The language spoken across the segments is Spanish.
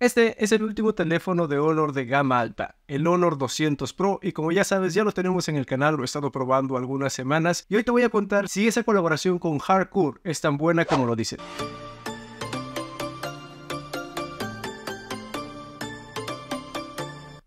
Este es el último teléfono de Honor de gama alta, el Honor 200 Pro, y como ya sabes, ya lo tenemos en el canal, lo he estado probando algunas semanas, y hoy te voy a contar si esa colaboración con Hardcore es tan buena como lo dicen.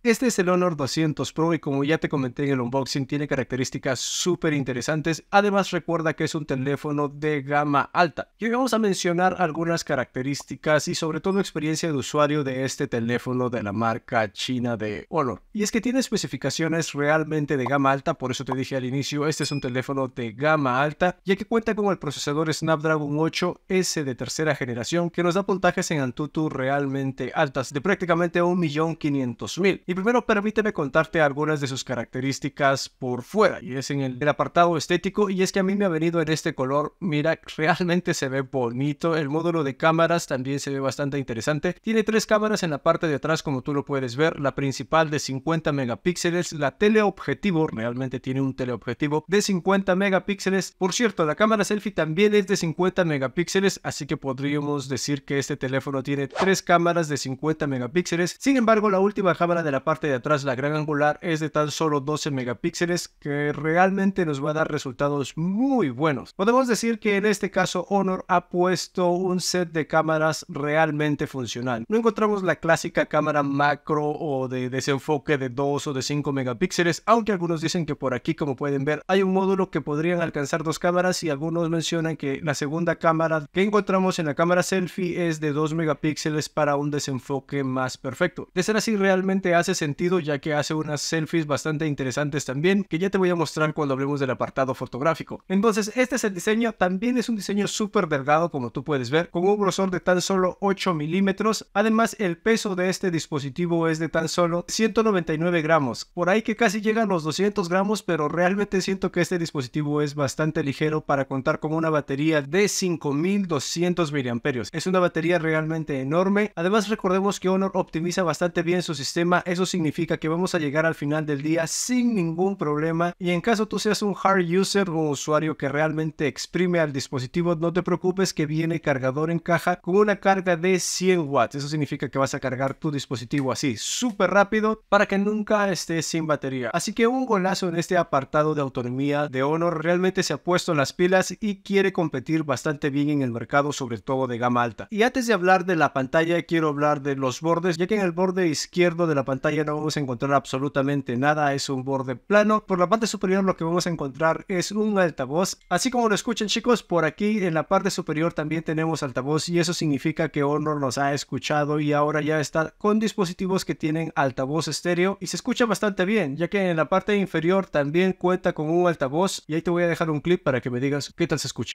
Este es el Honor 200 Pro y como ya te comenté en el unboxing tiene características súper interesantes, además recuerda que es un teléfono de gama alta. Y hoy vamos a mencionar algunas características y sobre todo experiencia de usuario de este teléfono de la marca china de Honor. Y es que tiene especificaciones realmente de gama alta, por eso te dije al inicio, este es un teléfono de gama alta, ya que cuenta con el procesador Snapdragon 8S de tercera generación que nos da puntajes en Antutu realmente altas, de prácticamente 1.500.000 primero permíteme contarte algunas de sus características por fuera, y es en el, el, apartado estético, y es que a mí me ha venido en este color, mira, realmente se ve bonito, el módulo de cámaras también se ve bastante interesante, tiene tres cámaras en la parte de atrás como tú lo puedes ver, la principal de 50 megapíxeles, la teleobjetivo, realmente tiene un teleobjetivo de 50 megapíxeles, por cierto, la cámara selfie también es de 50 megapíxeles, así que podríamos decir que este teléfono tiene tres cámaras de 50 megapíxeles, sin embargo la última cámara de la parte de atrás, la gran angular, es de tan solo 12 megapíxeles que realmente nos va a dar resultados muy buenos. Podemos decir que en este caso Honor ha puesto un set de cámaras realmente funcional. No encontramos la clásica cámara macro o de desenfoque de 2 o de 5 megapíxeles, aunque algunos dicen que por aquí, como pueden ver, hay un módulo que podrían alcanzar dos cámaras y algunos mencionan que la segunda cámara que encontramos en la cámara selfie es de 2 megapíxeles para un desenfoque más perfecto. De ser así, realmente hace este sentido ya que hace unas selfies bastante interesantes también que ya te voy a mostrar cuando hablemos del apartado fotográfico. Entonces este es el diseño, también es un diseño súper delgado como tú puedes ver con un grosor de tan solo 8 milímetros. Además el peso de este dispositivo es de tan solo 199 gramos, por ahí que casi llegan los 200 gramos pero realmente siento que este dispositivo es bastante ligero para contar con una batería de 5200 miliamperios, Es una batería realmente enorme. Además recordemos que Honor optimiza bastante bien su sistema, eso significa que vamos a llegar al final del día sin ningún problema y en caso tú seas un hard user o un usuario que realmente exprime al dispositivo, no te preocupes que viene cargador en caja con una carga de 100 watts. Eso significa que vas a cargar tu dispositivo así súper rápido para que nunca estés sin batería. Así que un golazo en este apartado de autonomía de Honor realmente se ha puesto las pilas y quiere competir bastante bien en el mercado, sobre todo de gama alta. Y antes de hablar de la pantalla, quiero hablar de los bordes, ya que en el borde izquierdo de la pantalla ya no vamos a encontrar absolutamente nada, es un borde plano. Por la parte superior lo que vamos a encontrar es un altavoz. Así como lo escuchan chicos, por aquí en la parte superior también tenemos altavoz y eso significa que Honor nos ha escuchado y ahora ya está con dispositivos que tienen altavoz estéreo y se escucha bastante bien, ya que en la parte inferior también cuenta con un altavoz y ahí te voy a dejar un clip para que me digas qué tal se escucha.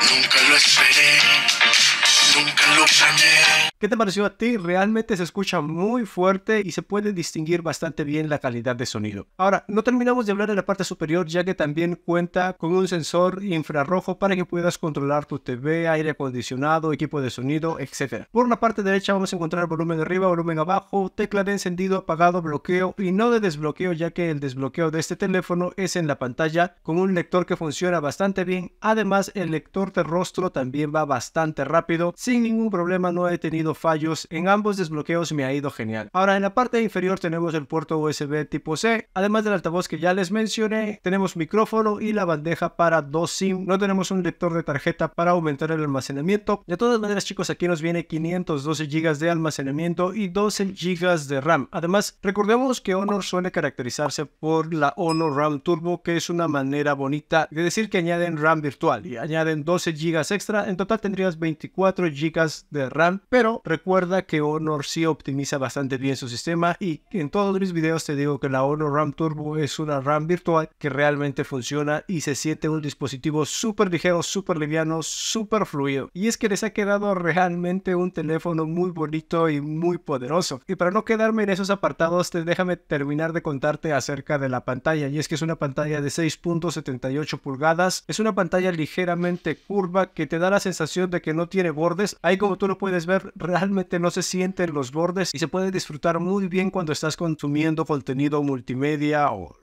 Nunca nunca lo esperé, nunca lo planeé. ¿Qué te pareció a ti? Realmente se escucha muy fuerte y se puede distinguir bastante bien la calidad de sonido. Ahora, no terminamos de hablar de la parte superior ya que también cuenta con un sensor infrarrojo para que puedas controlar tu TV, aire acondicionado, equipo de sonido, etcétera Por la parte derecha vamos a encontrar volumen arriba, volumen abajo, tecla de encendido, apagado, bloqueo y no de desbloqueo ya que el desbloqueo de este teléfono es en la pantalla con un lector que funciona bastante bien. Además, el lector de rostro también va bastante rápido. Sin ningún problema no he tenido fallos, en ambos desbloqueos me ha ido genial. Ahora en la parte inferior tenemos el puerto USB tipo C, además del altavoz que ya les mencioné, tenemos micrófono y la bandeja para dos SIM, no tenemos un lector de tarjeta para aumentar el almacenamiento. De todas maneras chicos aquí nos viene 512 GB de almacenamiento y 12 GB de RAM. Además recordemos que Honor suele caracterizarse por la Honor RAM Turbo que es una manera bonita de decir que añaden RAM virtual y añaden 12 GB extra, en total tendrías 24 GB de RAM, pero recuerda que Honor sí optimiza bastante bien su sistema y en todos mis videos te digo que la Honor RAM Turbo es una RAM virtual que realmente funciona y se siente un dispositivo súper ligero, súper liviano, súper fluido. Y es que les ha quedado realmente un teléfono muy bonito y muy poderoso. Y para no quedarme en esos apartados, te déjame terminar de contarte acerca de la pantalla. Y es que es una pantalla de 6.78 pulgadas. Es una pantalla ligeramente curva que te da la sensación de que no tiene bordes. Ahí como tú lo puedes ver, realmente no se sienten los bordes y se puede disfrutar muy bien cuando estás consumiendo contenido multimedia o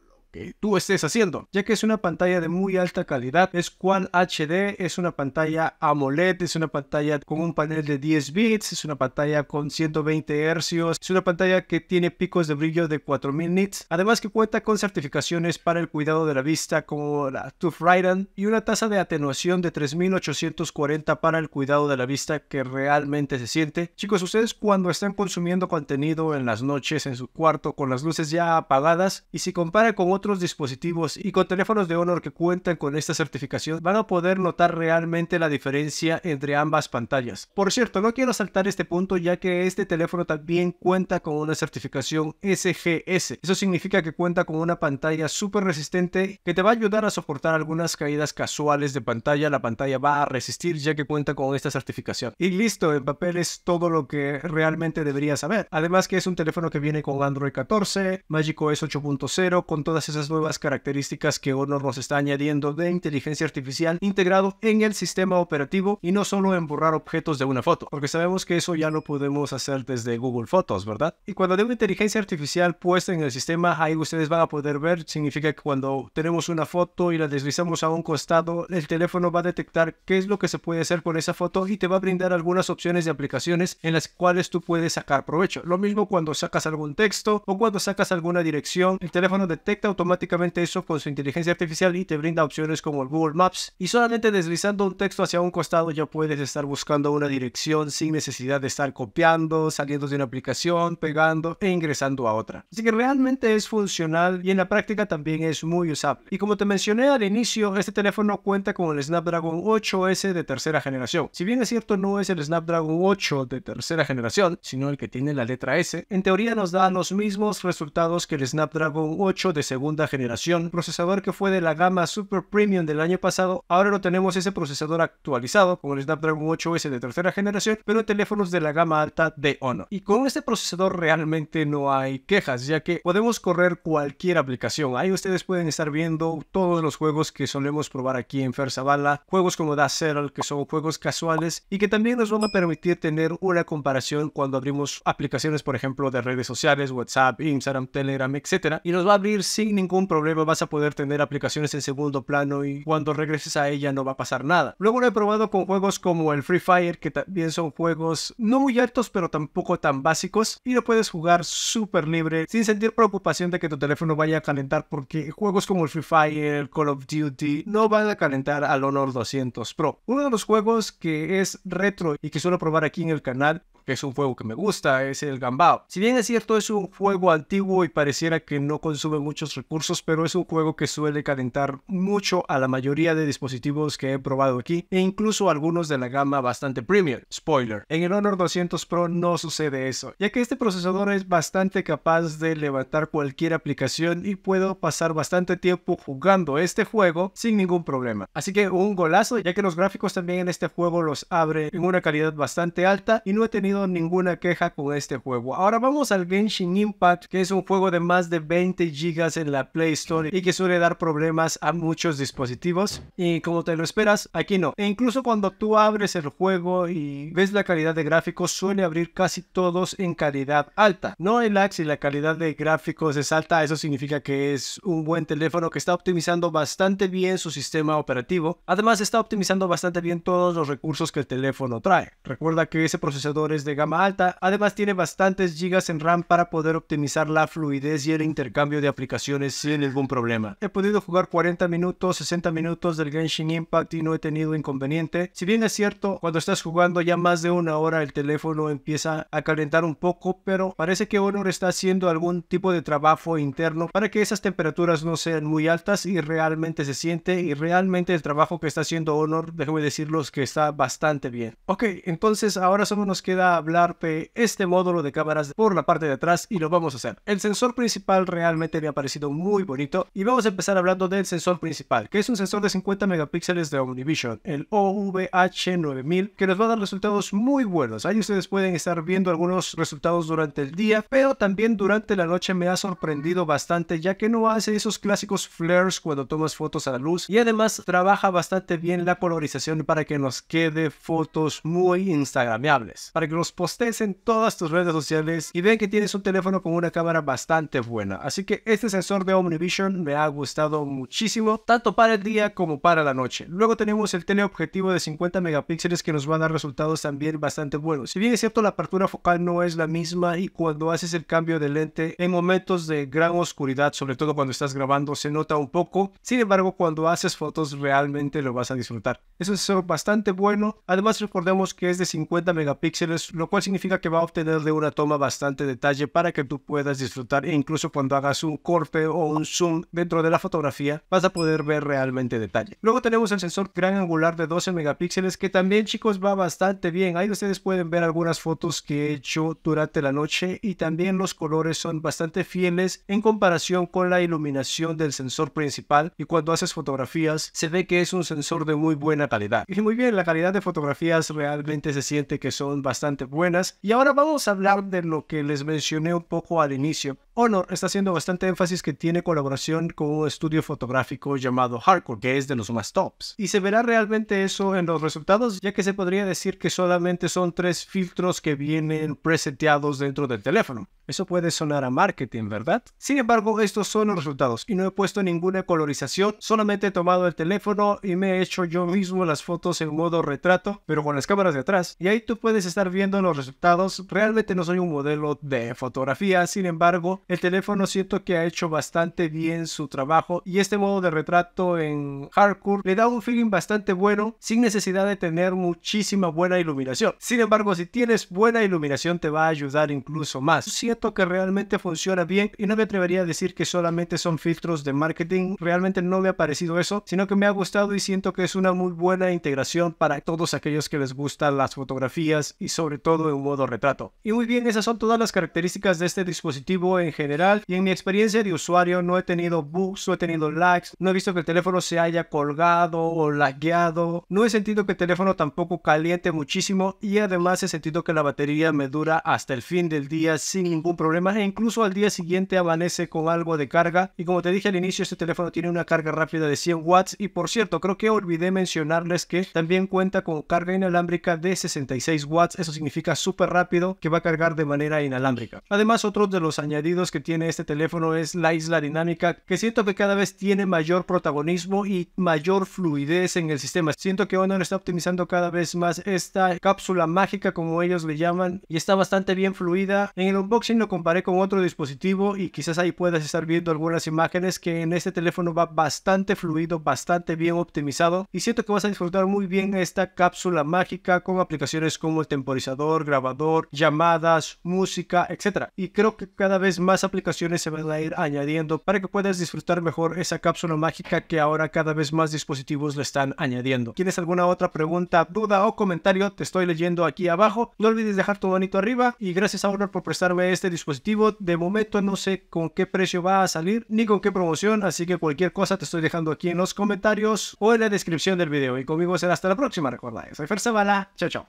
tú estés haciendo, ya que es una pantalla de muy alta calidad, es cual HD, es una pantalla AMOLED, es una pantalla con un panel de 10 bits, es una pantalla con 120 hercios, es una pantalla que tiene picos de brillo de 4000 nits, además que cuenta con certificaciones para el cuidado de la vista como la Tooth Rider y una tasa de atenuación de 3840 para el cuidado de la vista que realmente se siente. Chicos, ustedes cuando están consumiendo contenido en las noches en su cuarto con las luces ya apagadas y si compara con otros dispositivos y con teléfonos de Honor que cuentan con esta certificación van a poder notar realmente la diferencia entre ambas pantallas. Por cierto, no quiero saltar este punto ya que este teléfono también cuenta con una certificación SGS. Eso significa que cuenta con una pantalla súper resistente que te va a ayudar a soportar algunas caídas casuales de pantalla. La pantalla va a resistir ya que cuenta con esta certificación. Y listo, en papel es todo lo que realmente deberías saber. Además que es un teléfono que viene con Android 14, MagicOS 8.0, con todas esas nuevas características que Honor nos está añadiendo de inteligencia artificial integrado en el sistema operativo y no solo en borrar objetos de una foto, porque sabemos que eso ya lo podemos hacer desde Google Fotos, ¿verdad? Y cuando una inteligencia artificial puesta en el sistema, ahí ustedes van a poder ver, significa que cuando tenemos una foto y la deslizamos a un costado, el teléfono va a detectar qué es lo que se puede hacer con esa foto y te va a brindar algunas opciones de aplicaciones en las cuales tú puedes sacar provecho. Lo mismo cuando sacas algún texto o cuando sacas alguna dirección, el teléfono detecta automáticamente eso con su inteligencia artificial y te brinda opciones como el Google Maps. Y solamente deslizando un texto hacia un costado ya puedes estar buscando una dirección sin necesidad de estar copiando, saliendo de una aplicación, pegando e ingresando a otra. Así que realmente es funcional y en la práctica también es muy usable. Y como te mencioné al inicio, este teléfono cuenta con el Snapdragon 8S de tercera generación. Si bien es cierto no es el Snapdragon 8 de tercera generación, sino el que tiene la letra S, en teoría nos da los mismos resultados que el Snapdragon 8 de segunda generación, procesador que fue de la gama Super Premium del año pasado, ahora lo tenemos ese procesador actualizado con el Snapdragon 8S de tercera generación, pero en teléfonos de la gama alta de Honor. Y con este procesador realmente no hay quejas, ya que podemos correr cualquier aplicación. Ahí ustedes pueden estar viendo todos los juegos que solemos probar aquí en Fersabala, juegos como Da que son juegos casuales y que también nos van a permitir tener una comparación cuando abrimos aplicaciones, por ejemplo, de redes sociales, WhatsApp, Instagram, Telegram, etcétera Y nos va a abrir sin ningún problema vas a poder tener aplicaciones en segundo plano y cuando regreses a ella no va a pasar nada. Luego lo he probado con juegos como el Free Fire, que también son juegos no muy altos, pero tampoco tan básicos, y lo puedes jugar súper libre, sin sentir preocupación de que tu teléfono vaya a calentar, porque juegos como el Free Fire, Call of Duty, no van a calentar al Honor 200 Pro. Uno de los juegos que es retro y que suelo probar aquí en el canal que es un juego que me gusta, es el Gambao. Si bien es cierto, es un juego antiguo y pareciera que no consume muchos recursos, pero es un juego que suele calentar mucho a la mayoría de dispositivos que he probado aquí, e incluso algunos de la gama bastante premium. Spoiler, en el Honor 200 Pro no sucede eso, ya que este procesador es bastante capaz de levantar cualquier aplicación y puedo pasar bastante tiempo jugando este juego sin ningún problema. Así que un golazo, ya que los gráficos también en este juego los abre en una calidad bastante alta y no he tenido ninguna queja con este juego. Ahora vamos al Genshin Impact, que es un juego de más de 20 GB en la Play Store y que suele dar problemas a muchos dispositivos. Y como te lo esperas, aquí no. E incluso cuando tú abres el juego y ves la calidad de gráficos, suele abrir casi todos en calidad alta. No hay lag si la calidad de gráficos es alta, eso significa que es un buen teléfono que está optimizando bastante bien su sistema operativo. Además está optimizando bastante bien todos los recursos que el teléfono trae. Recuerda que ese procesador es de gama alta. Además tiene bastantes gigas en RAM para poder optimizar la fluidez y el intercambio de aplicaciones sin ningún problema. He podido jugar 40 minutos, 60 minutos del Genshin Impact y no he tenido inconveniente. Si bien es cierto, cuando estás jugando ya más de una hora el teléfono empieza a calentar un poco, pero parece que Honor está haciendo algún tipo de trabajo interno para que esas temperaturas no sean muy altas y realmente se siente y realmente el trabajo que está haciendo Honor, déjame decirlos que está bastante bien. Ok, entonces ahora solo nos queda hablarte de este módulo de cámaras por la parte de atrás y lo vamos a hacer. El sensor principal realmente me ha parecido muy bonito y vamos a empezar hablando del sensor principal, que es un sensor de 50 megapíxeles de Omnivision, el OVH9000, que nos va a dar resultados muy buenos. Ahí ustedes pueden estar viendo algunos resultados durante el día, pero también durante la noche me ha sorprendido bastante ya que no hace esos clásicos flares cuando tomas fotos a la luz y además trabaja bastante bien la colorización para que nos quede fotos muy instagrameables, para que los postes en todas tus redes sociales y ven que tienes un teléfono con una cámara bastante buena. Así que este sensor de Omnivision me ha gustado muchísimo, tanto para el día como para la noche. Luego tenemos el teleobjetivo de 50 megapíxeles que nos va a dar resultados también bastante buenos. Si bien es cierto, la apertura focal no es la misma y cuando haces el cambio de lente en momentos de gran oscuridad, sobre todo cuando estás grabando, se nota un poco. Sin embargo, cuando haces fotos realmente lo vas a disfrutar. Es un sensor bastante bueno. Además, recordemos que es de 50 megapíxeles lo cual significa que va a obtener de una toma bastante detalle para que tú puedas disfrutar e incluso cuando hagas un corte o un zoom dentro de la fotografía vas a poder ver realmente detalle. Luego tenemos el sensor gran angular de 12 megapíxeles que también chicos va bastante bien. Ahí ustedes pueden ver algunas fotos que he hecho durante la noche y también los colores son bastante fieles en comparación con la iluminación del sensor principal y cuando haces fotografías se ve que es un sensor de muy buena calidad. Y muy bien, la calidad de fotografías realmente se siente que son bastante buenas. Y ahora vamos a hablar de lo que les mencioné un poco al inicio, Honor oh, está haciendo bastante énfasis que tiene colaboración con un estudio fotográfico llamado Hardcore, que es de los más tops. Y se verá realmente eso en los resultados, ya que se podría decir que solamente son tres filtros que vienen presenteados dentro del teléfono. Eso puede sonar a marketing, ¿verdad? Sin embargo, estos son los resultados y no he puesto ninguna colorización, solamente he tomado el teléfono y me he hecho yo mismo las fotos en modo retrato, pero con las cámaras de atrás. Y ahí tú puedes estar viendo los resultados. Realmente no soy un modelo de fotografía, sin embargo, el teléfono siento que ha hecho bastante bien su trabajo y este modo de retrato en hardcore le da un feeling bastante bueno sin necesidad de tener muchísima buena iluminación. Sin embargo, si tienes buena iluminación te va a ayudar incluso más. Siento que realmente funciona bien y no me atrevería a decir que solamente son filtros de marketing. Realmente no me ha parecido eso, sino que me ha gustado y siento que es una muy buena integración para todos aquellos que les gustan las fotografías y sobre todo en modo retrato. Y muy bien, esas son todas las características de este dispositivo en general. Y en mi experiencia de usuario no he tenido bugs, no he tenido lags, no he visto que el teléfono se haya colgado o lagueado, no he sentido que el teléfono tampoco caliente muchísimo y además he sentido que la batería me dura hasta el fin del día sin ningún problema e incluso al día siguiente amanece con algo de carga. Y como te dije al inicio, este teléfono tiene una carga rápida de 100 watts y por cierto, creo que olvidé mencionarles que también cuenta con carga inalámbrica de 66 watts, eso significa súper rápido que va a cargar de manera inalámbrica. Además, otro de los añadidos que tiene este teléfono es la isla dinámica, que siento que cada vez tiene mayor protagonismo y mayor fluidez en el sistema. Siento que Honor está optimizando cada vez más esta cápsula mágica, como ellos le llaman, y está bastante bien fluida. En el unboxing lo comparé con otro dispositivo y quizás ahí puedas estar viendo algunas imágenes que en este teléfono va bastante fluido, bastante bien optimizado y siento que vas a disfrutar muy bien esta cápsula mágica con aplicaciones como el temporizador, grabador, llamadas, música, etcétera Y creo que cada vez más más aplicaciones se van a ir añadiendo para que puedas disfrutar mejor esa cápsula mágica que ahora cada vez más dispositivos le están añadiendo. ¿Tienes alguna otra pregunta, duda o comentario? Te estoy leyendo aquí abajo. No olvides dejar tu bonito arriba y gracias a Honor por prestarme este dispositivo. De momento no sé con qué precio va a salir ni con qué promoción, así que cualquier cosa te estoy dejando aquí en los comentarios o en la descripción del video. Y conmigo será hasta la próxima, recuerda. Soy Fer Chao, chao.